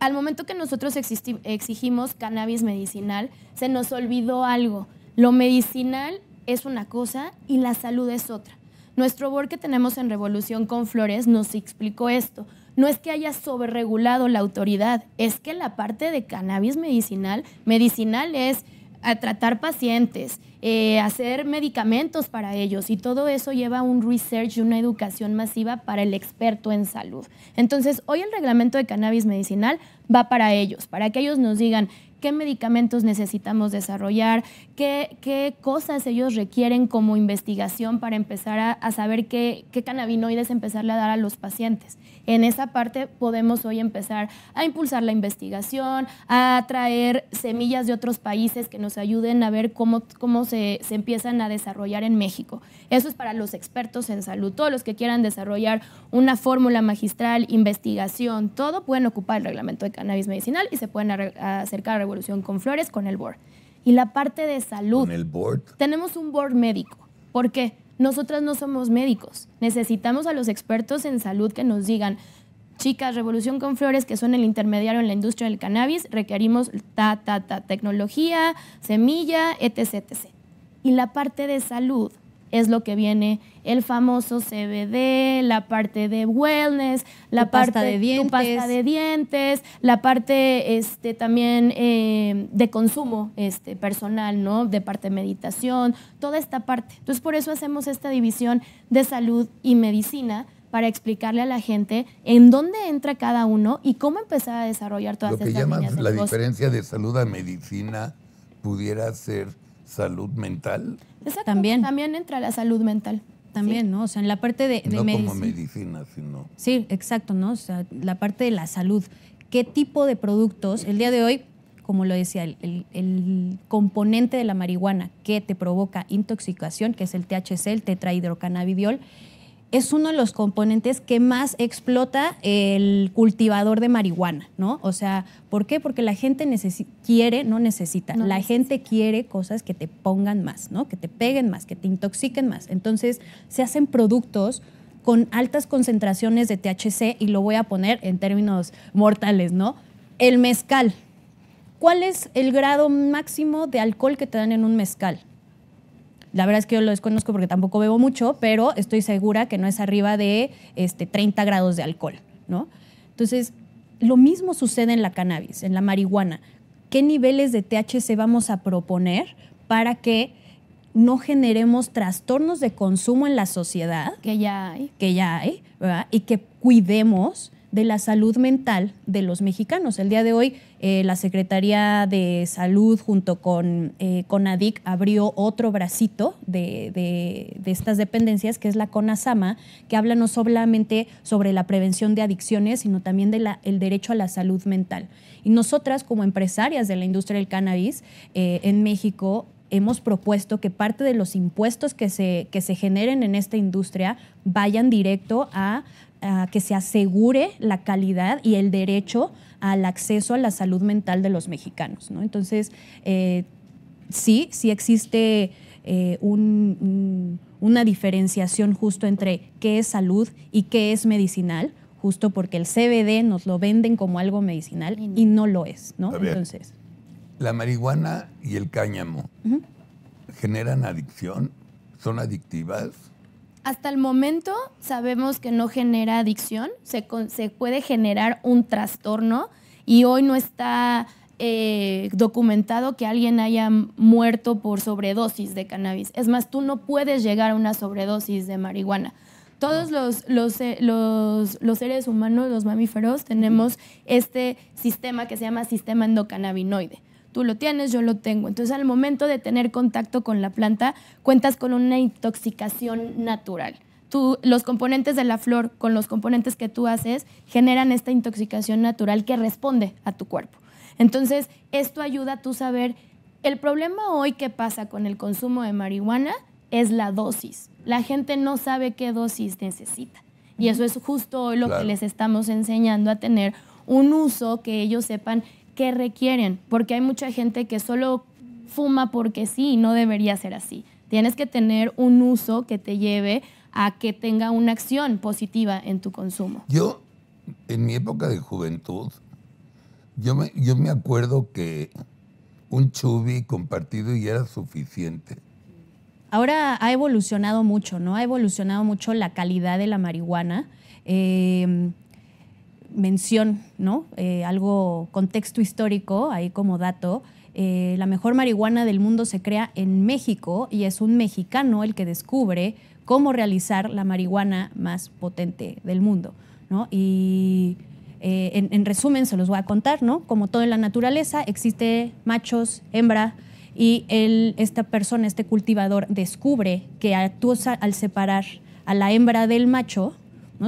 al momento que nosotros exigimos cannabis medicinal, se nos olvidó algo. Lo medicinal es una cosa y la salud es otra. Nuestro board que tenemos en Revolución con Flores nos explicó esto. No es que haya sobreregulado la autoridad, es que la parte de cannabis medicinal, medicinal es a tratar pacientes, eh, hacer medicamentos para ellos y todo eso lleva un research y una educación masiva para el experto en salud. Entonces, hoy el reglamento de cannabis medicinal va para ellos, para que ellos nos digan qué medicamentos necesitamos desarrollar, qué, qué cosas ellos requieren como investigación para empezar a, saber qué, qué cannabinoides empezarle a dar a los pacientes. En esa parte podemos hoy empezar a impulsar la investigación, a traer semillas de otros países que nos ayuden a ver cómo, cómo se, empiezan a desarrollar en México. Eso es para los expertos en salud. Todos los que quieran desarrollar una fórmula magistral, investigación, todo pueden ocupar el reglamento de cannabis medicinal y se pueden acercar a revolución con flores, con el board. Y la parte de salud. ¿Con el board? Tenemos un board médico. porque Nosotras no somos médicos. Necesitamos a los expertos en salud que nos digan, chicas, Revolución con Flores, que son el intermediario en la industria del cannabis, requerimos ta, ta, ta, tecnología, semilla, etc, etc. Y la parte de salud es lo que viene el famoso CBD, la parte de wellness, la parte de dientes, pasta de dientes la parte este, también eh, de consumo este, personal, ¿no? De parte de meditación, toda esta parte. Entonces, por eso hacemos esta división de salud y medicina para explicarle a la gente en dónde entra cada uno y cómo empezar a desarrollar todas esas áreas. la diferencia de salud a medicina pudiera ser salud mental también. También entra la salud mental. También, ¿no? O sea, en la parte de, no como medicina, sino. Sí, exacto, ¿no? O sea, la parte de la salud. ¿Qué tipo de productos? El día de hoy, como lo decía, el, el componente de la marihuana que te provoca intoxicación, que es el THC, el tetrahidrocannabidiol, es uno de los componentes que más explota el cultivador de marihuana, ¿no? O sea, ¿por qué? Porque la gente quiere, no necesita. la gente quiere cosas que te pongan más, ¿no? Que te peguen más, que te intoxiquen más. Entonces, se hacen productos con altas concentraciones de THC y lo voy a poner en términos mortales, ¿no? El mezcal. ¿Cuál es el grado máximo de alcohol que te dan en un mezcal? La verdad es que yo lo desconozco porque tampoco bebo mucho, pero estoy segura que no es arriba de este, 30 grados de alcohol, ¿no? Entonces, lo mismo sucede en la cannabis, en la marihuana. ¿Qué niveles de THC vamos a proponer para que no generemos trastornos de consumo en la sociedad? Que ya hay. Que ya hay, ¿verdad? Y que cuidemos de la salud mental de los mexicanos. El día de hoy eh, la Secretaría de Salud junto con eh, CONADIC abrió otro bracito de, estas dependencias, que es la CONASAMA, que habla no solamente sobre la prevención de adicciones, sino también del derecho a la salud mental. Y nosotras, como empresarias de la industria del cannabis eh, en México, hemos propuesto que parte de los impuestos que se, se generen en esta industria vayan directo a, a que se asegure la calidad y el derecho al acceso a la salud mental de los mexicanos. ¿no? Entonces, eh, sí, sí existe eh, una diferenciación justo entre qué es salud y qué es medicinal justo porque el CBD nos lo venden como algo medicinal y no lo es, ¿no? Entonces. La marihuana y el cáñamo generan adicción, son adictivas. Hasta el momento sabemos que no genera adicción, se, puede generar un trastorno y hoy no está eh, documentado que alguien haya muerto por sobredosis de cannabis. Es más, tú no puedes llegar a una sobredosis de marihuana. Todos eh, los, los seres humanos, los mamíferos, tenemos este sistema que se llama sistema endocannabinoide tú lo tienes, yo lo tengo. Entonces al momento de tener contacto con la planta, cuentas con una intoxicación natural. Tú, los componentes de la flor con los componentes que tú haces generan esta intoxicación natural que responde a tu cuerpo. Entonces, esto ayuda a tú saber, el problema hoy que pasa con el consumo de marihuana es la dosis. La gente no sabe qué dosis necesita. Y eso es justo lo que les estamos enseñando a tener un uso que ellos sepan que requieren, porque hay mucha gente que solo fuma porque sí no debería ser así. Tienes que tener un uso que te lleve a que tenga una acción positiva en tu consumo. Yo, en mi época de juventud, yo me, yo me acuerdo que un chubi compartido ya era suficiente. Ahora ha evolucionado mucho, ¿no? Ha evolucionado mucho la calidad de la marihuana. Eh, mención, ¿no? Eh, algo, contexto histórico, ahí como dato. Eh, la mejor marihuana del mundo se crea en México y es un mexicano el que descubre cómo realizar la marihuana más potente del mundo, ¿no? Y eh, en, resumen se los voy a contar, ¿no? Como todo en la naturaleza, existe machos, hembra, y esta persona, este cultivador, descubre que al separar a la hembra del macho,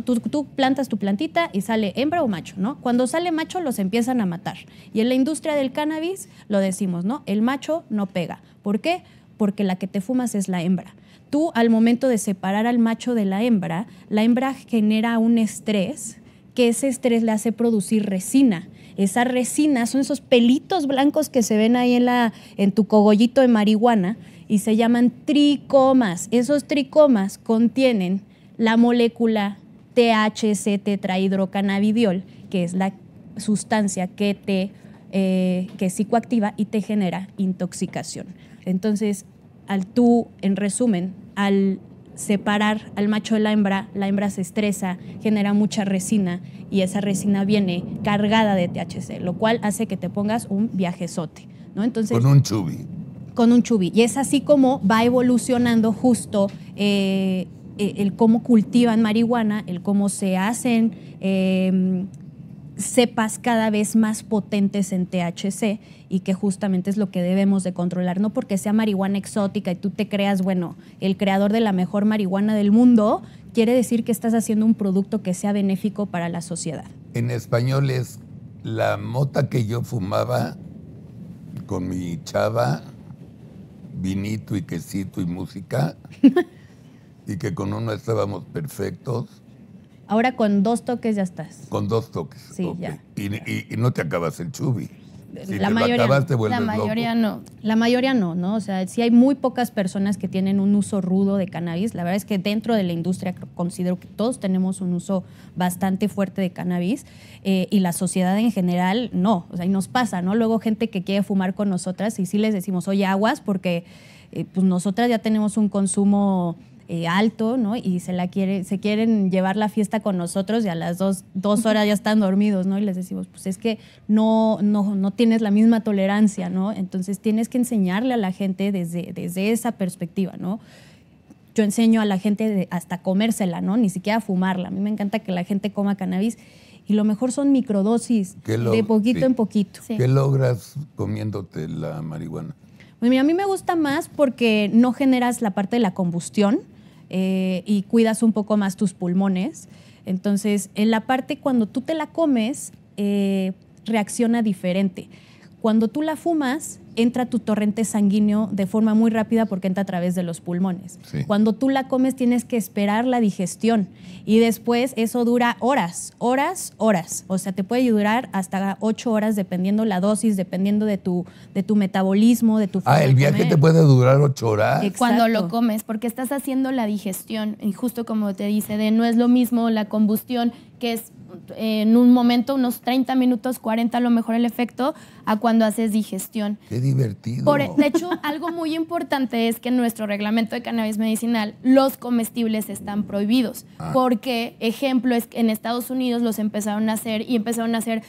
Tú, plantas tu plantita y sale hembra o macho, ¿no? Cuando sale macho los empiezan a matar. Y en la industria del cannabis lo decimos, ¿no? El macho no pega. ¿Por qué? Porque la que te fumas es la hembra. Tú al momento de separar al macho de la hembra, la hembra genera un estrés que ese estrés le hace producir resina esa resina, son esos pelitos blancos que se ven ahí en, la, en tu cogollito de marihuana y se llaman tricomas. Esos tricomas contienen la molécula THC tetrahidrocannabidiol, que es la sustancia que te eh, que psicoactiva y te genera intoxicación. Entonces, al tú, en resumen, al separar al macho de la hembra, la hembra se estresa, genera mucha resina y esa resina viene cargada de THC, lo cual hace que te pongas un viajezote. ¿no? Entonces, con un chubi. Con un chubi. Y es así como va evolucionando justo eh, eh, el cómo cultivan marihuana, el cómo se hacen em, cepas cada vez más potentes en THC y que justamente es lo que debemos de controlar, no porque sea marihuana exótica y tú te creas, bueno, el creador de la mejor marihuana del mundo, quiere decir que estás haciendo un producto que sea benéfico para la sociedad. En español es la mota que yo fumaba con mi chava, vinito y quesito y música. y que con uno estábamos perfectos. Ahora con dos toques ya estás. Con dos toques. Sí, ya. Y, y, no te acabas el chubi. la, mayoría, la mayoría no. La mayoría no, ¿no? O sea, sí hay muy pocas personas que tienen un uso rudo de cannabis. La verdad es que dentro de la industria considero que todos tenemos un uso bastante fuerte de cannabis eh, y la sociedad en general no. O sea, y nos pasa, ¿no? Luego gente que quiere fumar con nosotras y sí les decimos, oye, aguas, porque eh, pues nosotras ya tenemos un consumo eh, alto, ¿no? Y se la quiere, se quieren llevar la fiesta con nosotros y a las dos, horas ya están dormidos, ¿no? Y les decimos, pues es que no, no, no tienes la misma tolerancia, ¿no? Entonces tienes que enseñarle a la gente desde, desde esa perspectiva, ¿no? Yo enseño a la gente hasta comérsela, ¿no? Ni siquiera fumarla. A mí me encanta que la gente coma cannabis y lo mejor son microdosis de poquito en poquito. ¿Qué logras comiéndote la marihuana? a mí me gusta más porque no generas la parte de la combustión, eh, y cuidas un poco más tus pulmones. Entonces, en la parte cuando tú te la comes, eh, reacciona diferente. Cuando tú la fumas, entra tu torrente sanguíneo de forma muy rápida porque entra a través de los pulmones. Cuando tú la comes tienes que esperar la digestión y después eso dura horas, horas, horas. O sea, te puede durar hasta ocho horas dependiendo la dosis, dependiendo de tu, de tu metabolismo, de tu... ah, el viaje te puede durar ocho horas. Cuando lo comes, porque estás haciendo la digestión y justo como te dice, de no es lo mismo la combustión que es en un momento, unos 30 minutos, 40 a lo mejor el efecto, a cuando haces digestión. Qué divertido. E-, de hecho, algo muy importante es que en nuestro reglamento de cannabis medicinal los comestibles están prohibidos. Ah. Porque, ejemplo, es que en Estados Unidos los empezaron a hacer y empezaron a hacer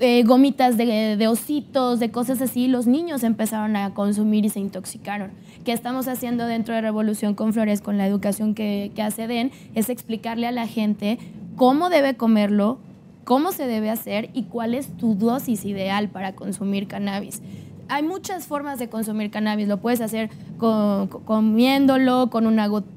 eh, gomitas de, ositos, de cosas así, y los niños empezaron a consumir y se intoxicaron. ¿Qué estamos haciendo dentro de Revolución con Flores, con la educación que, que hace DEN? Es explicarle a la gente cómo debe comerlo, cómo se debe hacer y cuál es tu dosis ideal para consumir cannabis. Hay muchas formas de consumir cannabis. Lo puedes hacer comiéndolo, con,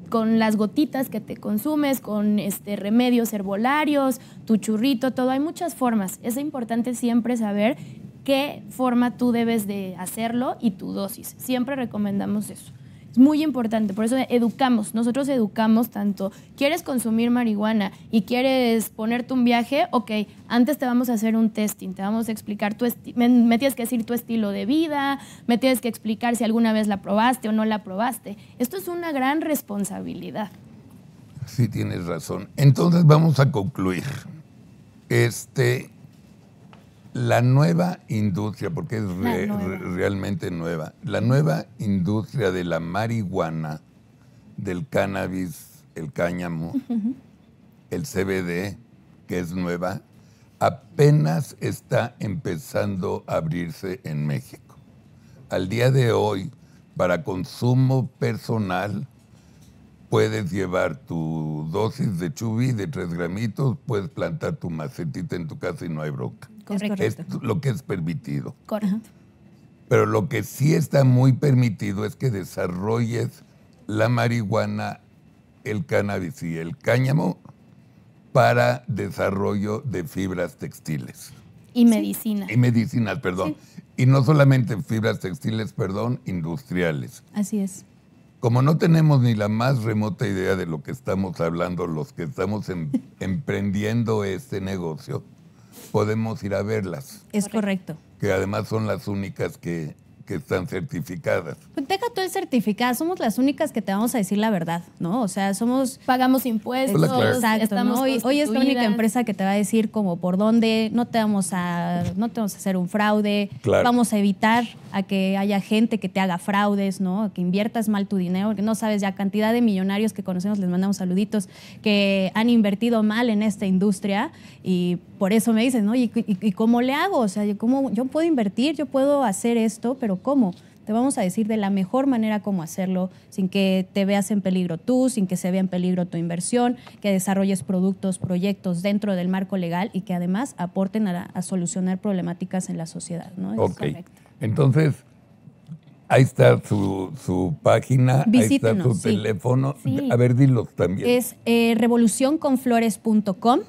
con las gotitas que te consumes, con este, remedios herbolarios, tu churrito, todo. Hay muchas formas. Es importante siempre saber qué forma tú debes de hacerlo y tu dosis. Siempre recomendamos eso. Es muy importante, por eso educamos, nosotros educamos tanto. ¿Quieres consumir marihuana y quieres ponerte un viaje? Ok, antes te vamos a hacer un testing, te vamos a explicar, tu me tienes que decir tu estilo de vida, me tienes que explicar si alguna vez la probaste o no la probaste. Esto es una gran responsabilidad. Sí, tienes razón. Entonces vamos a concluir. Este, la nueva industria, porque es realmente nueva, la nueva industria de la marihuana, del cannabis, el cáñamo, el CBD, que es nueva, apenas está empezando a abrirse en México. Al día de hoy, para consumo personal, puedes llevar tu dosis de chubi de tres gramitos, puedes plantar tu macetita en tu casa y no hay bronca. Es lo que es permitido. Correcto. Pero lo que sí está muy permitido es que desarrolles la marihuana, el cannabis y el cáñamo para desarrollo de fibras textiles. Y medicinas. Y medicinas, perdón. Y no solamente fibras textiles, perdón, industriales. Así es. Como no tenemos ni la más remota idea de lo que estamos hablando los que estamos em- emprendiendo este negocio, podemos ir a verlas. Es correcto. Que además son las únicas que, están certificadas. Pues deja tú el certificado, somos las únicas que te vamos a decir la verdad, ¿no? O sea, somos... Pagamos impuestos, estamos hoy, es la única empresa que te va a decir como por dónde, no te vamos a, no te a hacer un fraude, claro. vamos a evitar a que haya gente que te haga fraudes, ¿no? Que inviertas mal tu dinero, que no sabes ya cantidad de millonarios que conocemos, les mandamos saluditos, que han invertido mal en esta industria y por eso me dicen, ¿no? ¿Y, cómo le hago? O sea, ¿cómo, yo puedo invertir, yo puedo hacer esto, pero ¿cómo? Te vamos a decir de la mejor manera cómo hacerlo, sin que te veas en peligro tú, sin que se vea en peligro tu inversión, que desarrolles productos, proyectos dentro del marco legal y que además aporten a, solucionar problemáticas en la sociedad, ¿no? ok. Entonces, Ahí está su, página, ahí está su teléfono. A ver, dilo también. Es eh, revolucionconflores.com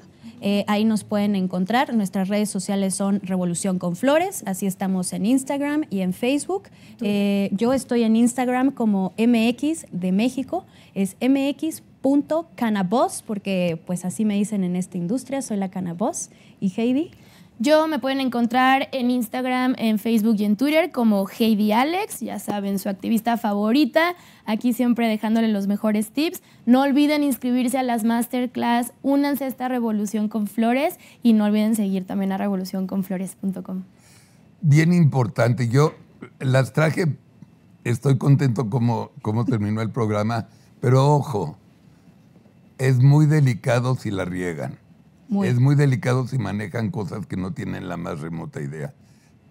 eh, ahí nos pueden encontrar. Nuestras redes sociales son Revolución con Flores. Así estamos en Instagram y en Facebook. Eh, yo estoy en Instagram como MX de México. Es MX porque pues así me dicen en esta industria, soy la Canaboz. Y Heidi. Yo me pueden encontrar en Instagram, en Facebook y en Twitter como Heidi Alex, ya saben, su activista favorita, aquí siempre dejándole los mejores tips. No olviden inscribirse a las masterclass, únanse a esta Revolución con Flores y no olviden seguir también a revolucionconflores.com. Bien importante, yo las traje, estoy contento como, como terminó el programa, pero ojo, es muy delicado si la riegan. Es muy delicado si manejan cosas que no tienen la más remota idea.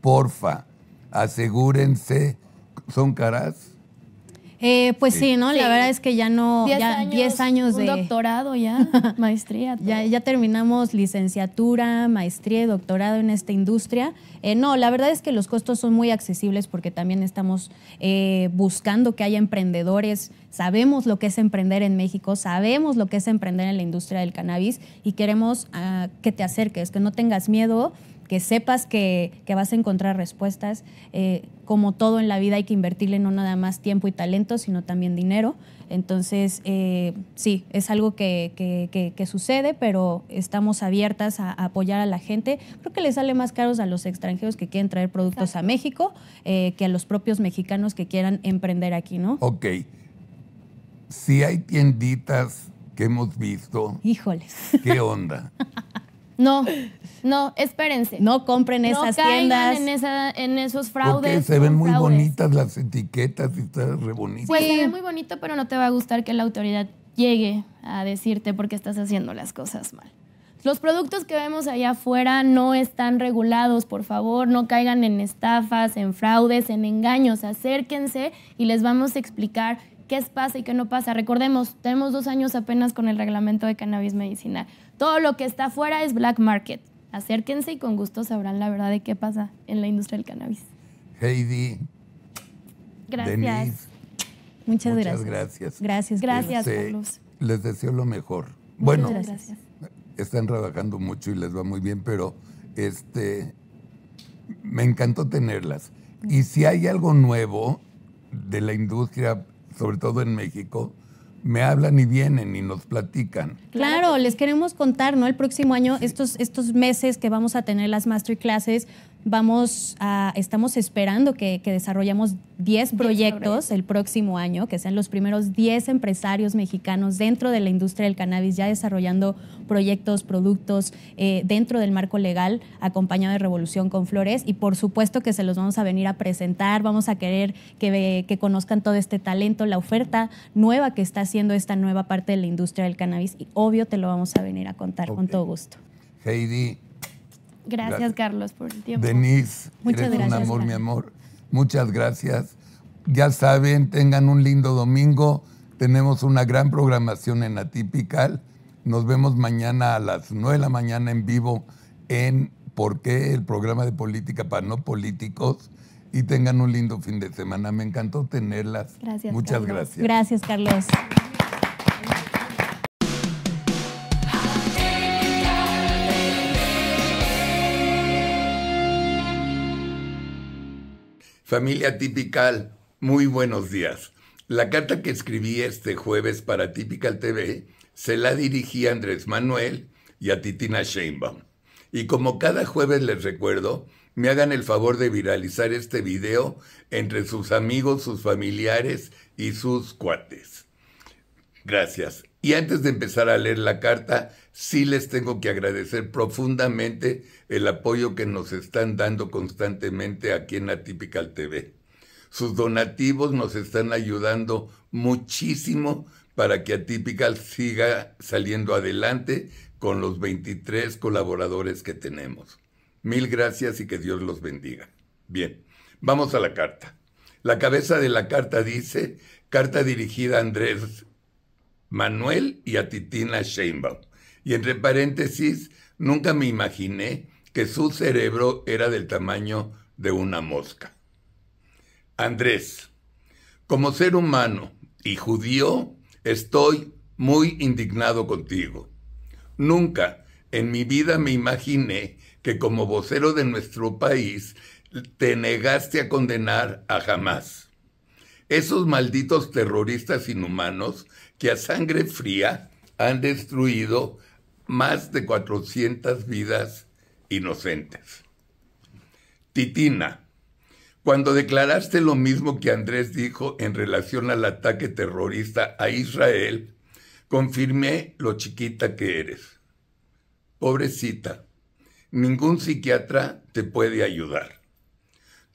Porfa, asegúrense, son caras, eh, pues sí, ¿no? La verdad es que ya no, 10 años, de... doctorado ya, maestría. ya, ya terminamos licenciatura, maestría y doctorado en esta industria. Eh, no, la verdad es que los costos son muy accesibles porque también estamos eh, buscando que haya emprendedores. Sabemos lo que es emprender en México, sabemos lo que es emprender en la industria del cannabis y queremos ah, que te acerques, que no tengas miedo que sepas que, vas a encontrar respuestas. Eh, como todo en la vida hay que invertirle no nada más tiempo y talento, sino también dinero. Entonces, eh, sí, es algo que, sucede, pero estamos abiertas a, apoyar a la gente. Creo que le sale más caros a los extranjeros que quieren traer productos a México eh, que a los propios mexicanos que quieran emprender aquí, ¿no? Ok. Si hay tienditas que hemos visto. Híjoles. ¿Qué onda? No, no, espérense. No compren esas tiendas. En, caigan en esos fraudes. Porque se ven muy bonitas las etiquetas y está re Pues se ve muy bonito, pero no te va a gustar que la autoridad llegue a decirte por qué estás haciendo las cosas mal. Los productos que vemos allá afuera no están regulados, por favor, no caigan en estafas, en fraudes, en engaños, acérquense y les vamos a explicar qué pasa y qué no pasa. Recordemos, tenemos dos años apenas con el reglamento de cannabis medicinal. Todo lo que está afuera es black market. Acérquense y con gusto sabrán la verdad de qué pasa en la industria del cannabis. Heidi. Gracias. muchas, gracias. gracias. Gracias. Gracias, este, Carlos. Les deseo lo mejor. bueno, están trabajando mucho y les va muy bien, pero este me encantó tenerlas. Y si hay algo nuevo de la industria, sobre todo en México, me hablan y vienen y nos platican. Claro, les queremos contar, ¿no? El próximo año, estos, estos meses que vamos a tener las masterclasses, vamos a, estamos esperando que, desarrollamos 10 proyectos el próximo año, que sean los primeros 10 empresarios mexicanos dentro de la industria del cannabis, ya desarrollando proyectos, productos eh, dentro del marco legal, acompañado de Revolución con Flores. Y por supuesto que se los vamos a venir a presentar, vamos a querer que, conozcan todo este talento, la oferta nueva que está haciendo esta nueva parte de la industria del cannabis. Y obvio te lo vamos a venir a contar con todo gusto. Heidi, Gracias, Carlos, por el tiempo. Denise, Muchas amor, mi amor. Muchas gracias. Ya saben, tengan un lindo domingo. Tenemos una gran programación en Atypical. Nos vemos mañana a las nueve de la mañana en vivo en ¿Por qué? El programa de política para no políticos. Y tengan un lindo fin de semana. Me encantó tenerlas. Gracias. Muchas gracias. Gracias, Carlos. Familia Típical, muy buenos días. La carta que escribí este jueves para Típica TV se la dirigí a Andrés Manuel y a Titina Sheinbaum. Y como cada jueves les recuerdo, me hagan el favor de viralizar este video entre sus amigos, sus familiares y sus cuates. Gracias. Y antes de empezar a leer la carta, sí les tengo que agradecer profundamente el apoyo que nos están dando constantemente aquí en Atypical TV. Sus donativos nos están ayudando muchísimo para que Atypical siga saliendo adelante con los 23 colaboradores que tenemos. Mil gracias y que Dios los bendiga. Bien, vamos a la carta. La cabeza de la carta dice, carta dirigida a Andrés Manuel y a Titina Sheinbaum. Y entre paréntesis, nunca me imaginé que su cerebro era del tamaño de una mosca. Andrés, como ser humano y judío, estoy muy indignado contigo. Nunca en mi vida me imaginé que como vocero de nuestro país te negaste a condenar a jamás. Esos malditos terroristas inhumanos que a sangre fría han destruido más de 400 vidas inocentes. Titina, cuando declaraste lo mismo que Andrés dijo en relación al ataque terrorista a Israel, confirmé lo chiquita que eres. Pobrecita, ningún psiquiatra te puede ayudar.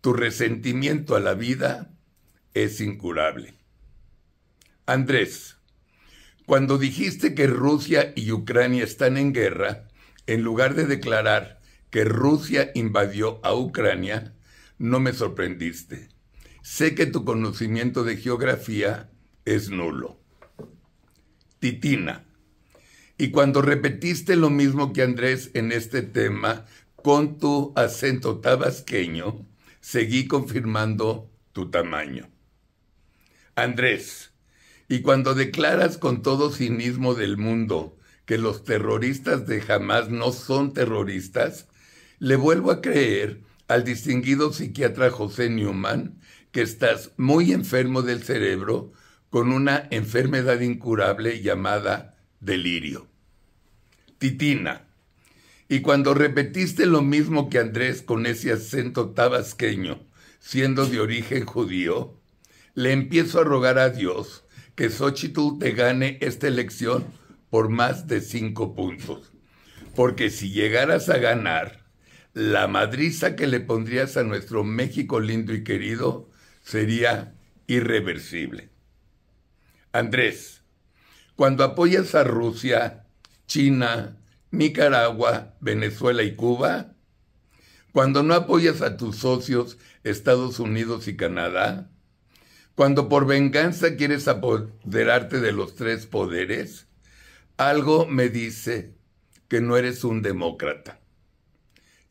Tu resentimiento a la vida es incurable. Andrés, cuando dijiste que Rusia y Ucrania están en guerra, en lugar de declarar que Rusia invadió a Ucrania, no me sorprendiste. Sé que tu conocimiento de geografía es nulo. Titina. Y cuando repetiste lo mismo que Andrés en este tema con tu acento tabasqueño, seguí confirmando tu tamaño. Andrés, y cuando declaras con todo cinismo del mundo que los terroristas de jamás no son terroristas, le vuelvo a creer al distinguido psiquiatra José Newman que estás muy enfermo del cerebro con una enfermedad incurable llamada delirio. Titina. Y cuando repetiste lo mismo que Andrés con ese acento tabasqueño, siendo de origen judío, le empiezo a rogar a Dios que Xochitl te gane esta elección por más de cinco puntos. Porque si llegaras a ganar, la madriza que le pondrías a nuestro México lindo y querido sería irreversible. Andrés, cuando apoyas a Rusia, China, Nicaragua, Venezuela y Cuba, cuando no apoyas a tus socios Estados Unidos y Canadá, cuando por venganza quieres apoderarte de los tres poderes, algo me dice que no eres un demócrata.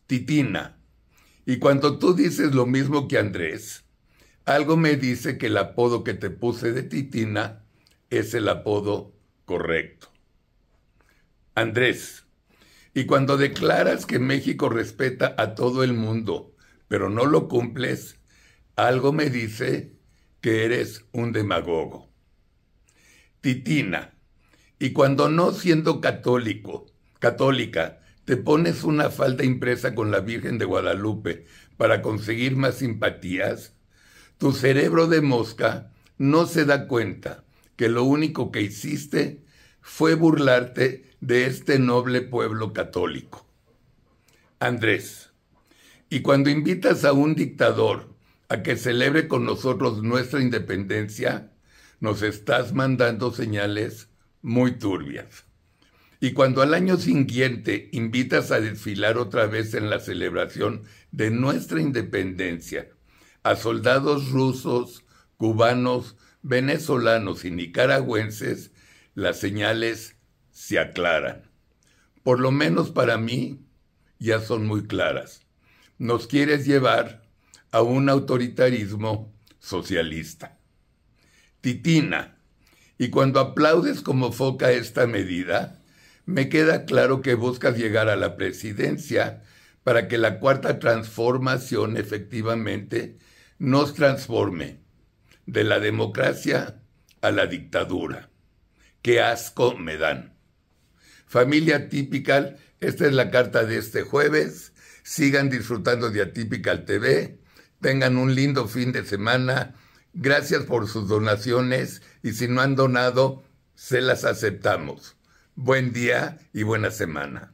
Titina, y cuando tú dices lo mismo que Andrés, algo me dice que el apodo que te puse de Titina es el apodo correcto. Andrés, y cuando declaras que México respeta a todo el mundo, pero no lo cumples, algo me dice que eres un demagogo. Titina, y cuando no siendo católico, católica, te pones una falda impresa con la Virgen de Guadalupe para conseguir más simpatías, tu cerebro de mosca no se da cuenta que lo único que hiciste fue burlarte de este noble pueblo católico. Andrés, y cuando invitas a un dictador a que celebre con nosotros nuestra independencia, nos estás mandando señales muy turbias. Y cuando al año siguiente invitas a desfilar otra vez en la celebración de nuestra independencia a soldados rusos, cubanos, venezolanos y nicaragüenses, las señales se aclaran. Por lo menos para mí, ya son muy claras. Nos quieres llevar a un autoritarismo socialista. Titina, y cuando aplaudes como foca esta medida, me queda claro que buscas llegar a la presidencia para que la cuarta transformación efectivamente nos transforme de la democracia a la dictadura. Qué asco me dan. Familia típica, esta es la carta de este jueves. Sigan disfrutando de Atípical TV. Tengan un lindo fin de semana. Gracias por sus donaciones y si no han donado, se las aceptamos. Buen día y buena semana.